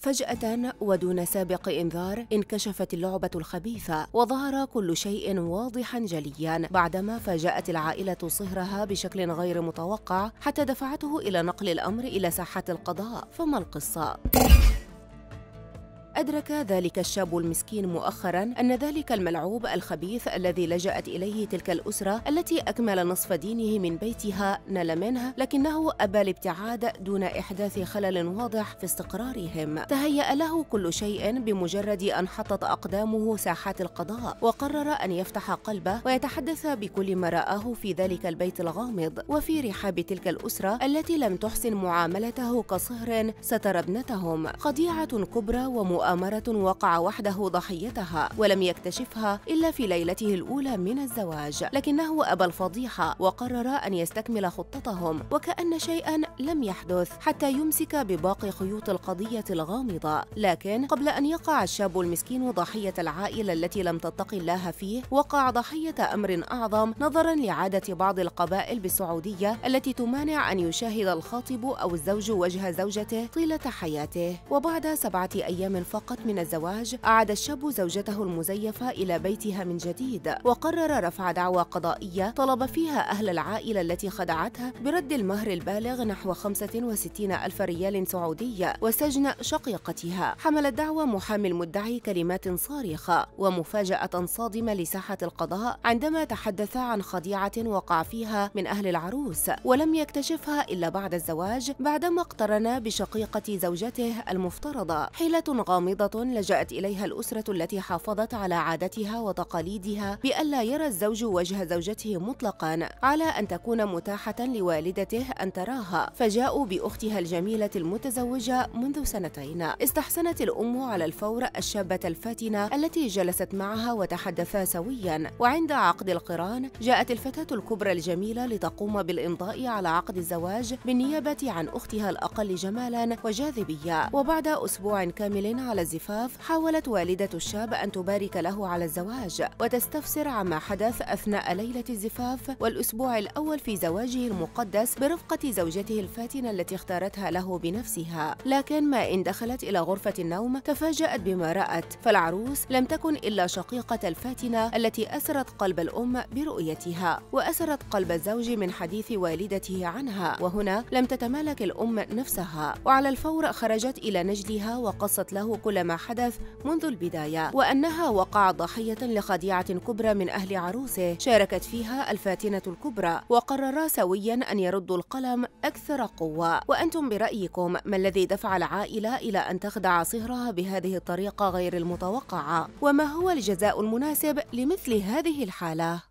فجأة ودون سابق إنذار انكشفت اللعبة الخبيثة وظهر كل شيء واضحا جليا بعدما فاجأت العائلة صهرها بشكل غير متوقع حتى دفعته إلى نقل الأمر إلى ساحة القضاء فما القصة؟ أدرك ذلك الشاب المسكين مؤخرا أن ذلك الملعوب الخبيث الذي لجأت إليه تلك الأسرة التي أكمل نصف دينه من بيتها نال منه لكنه أبى الابتعاد دون إحداث خلل واضح في استقرارهم تهيأ له كل شيء بمجرد أن حطت أقدامه ساحات القضاء وقرر أن يفتح قلبه ويتحدث بكل ما رآه في ذلك البيت الغامض وفي رحاب تلك الأسرة التي لم تحسن معاملته كصهر ستر ابنتهم خديعة كبرى ومؤامرة مؤامرة وقع وحده ضحيتها ولم يكتشفها إلا في ليلته الأولى من الزواج لكنه أبى الفضيحة وقرر أن يستكمل خطتهم وكأن شيئا لم يحدث حتى يمسك بباقي خيوط القضية الغامضة لكن قبل أن يقع الشاب المسكين ضحية العائلة التي لم تتقي الله فيه وقع ضحية أمر أعظم نظرا لعادة بعض القبائل بالسعودية التي تمانع أن يشاهد الخاطب أو الزوج وجه زوجته طيلة حياته وبعد سبعة أيام فقط من الزواج أعاد الشاب زوجته المزيفة إلى بيتها من جديد وقرر رفع دعوى قضائية طلب فيها أهل العائلة التي خدعتها برد المهر البالغ نحو 65 ألف ريال سعودية وسجن شقيقتها حمل الدعوى محامي المدعي كلمات صارخة ومفاجأة صادمة لساحة القضاء عندما تحدث عن خديعة وقع فيها من أهل العروس ولم يكتشفها إلا بعد الزواج بعدما اقترن بشقيقة زوجته المفترضة حيلة غامضة غامضة لجأت إليها الأسرة التي حافظت على عادتها وتقاليدها بألا يرى الزوج وجه زوجته مطلقا على أن تكون متاحة لوالدته أن تراها فجاءوا بأختها الجميلة المتزوجة منذ سنتين استحسنت الأم على الفور الشابة الفاتنة التي جلست معها وتحدثا سويا وعند عقد القران جاءت الفتاة الكبرى الجميلة لتقوم بالإمضاء على عقد الزواج بالنيابة عن أختها الأقل جمالا وجاذبية وبعد أسبوع كامل على الزفاف حاولت والدة الشاب أن تبارك له على الزواج وتستفسر عما حدث أثناء ليلة الزفاف والأسبوع الأول في زواجه المقدس برفقة زوجته الفاتنة التي اختارتها له بنفسها لكن ما إن دخلت إلى غرفة النوم تفاجأت بما رأت فالعروس لم تكن إلا شقيقة الفاتنة التي أسرت قلب الأم برؤيتها وأسرت قلب الزوج من حديث والدته عنها وهنا لم تتمالك الأم نفسها وعلى الفور خرجت إلى نجدها وقصت له كل ما حدث منذ البداية وأنها وقعت ضحية لخديعة كبرى من أهل عروسه شاركت فيها الفاتنة الكبرى وقررا سويا أن يردوا القلم أكثر قوة وأنتم برأيكم ما الذي دفع العائلة إلى أن تخدع صهرها بهذه الطريقة غير المتوقعة وما هو الجزاء المناسب لمثل هذه الحالة